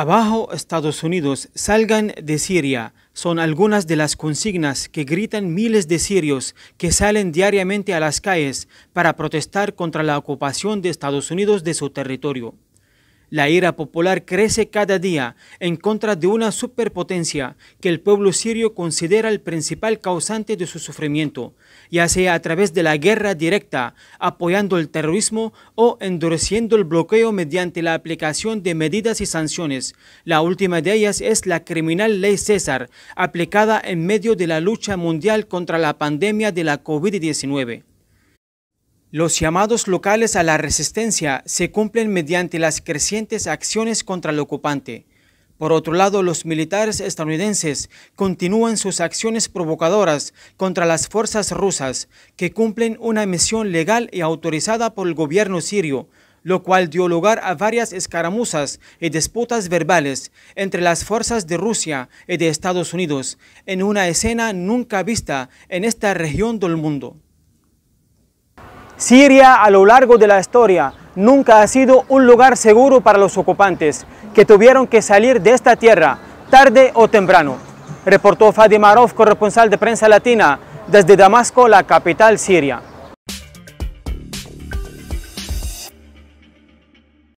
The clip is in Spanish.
Abajo Estados Unidos, salgan de Siria. Son algunas de las consignas que gritan miles de sirios que salen diariamente a las calles para protestar contra la ocupación de Estados Unidos de su territorio. La ira popular crece cada día en contra de una superpotencia que el pueblo sirio considera el principal causante de su sufrimiento, ya sea a través de la guerra directa, apoyando el terrorismo o endureciendo el bloqueo mediante la aplicación de medidas y sanciones. La última de ellas es la criminal ley César, aplicada en medio de la lucha mundial contra la pandemia de la COVID-19. Los llamados locales a la resistencia se cumplen mediante las crecientes acciones contra el ocupante. Por otro lado, los militares estadounidenses continúan sus acciones provocadoras contra las fuerzas rusas, que cumplen una misión legal y autorizada por el gobierno sirio, lo cual dio lugar a varias escaramuzas y disputas verbales entre las fuerzas de Rusia y de Estados Unidos, en una escena nunca vista en esta región del mundo. Siria a lo largo de la historia nunca ha sido un lugar seguro para los ocupantes, que tuvieron que salir de esta tierra, tarde o temprano. Reportó Fadi corresponsal de prensa latina, desde Damasco, la capital siria.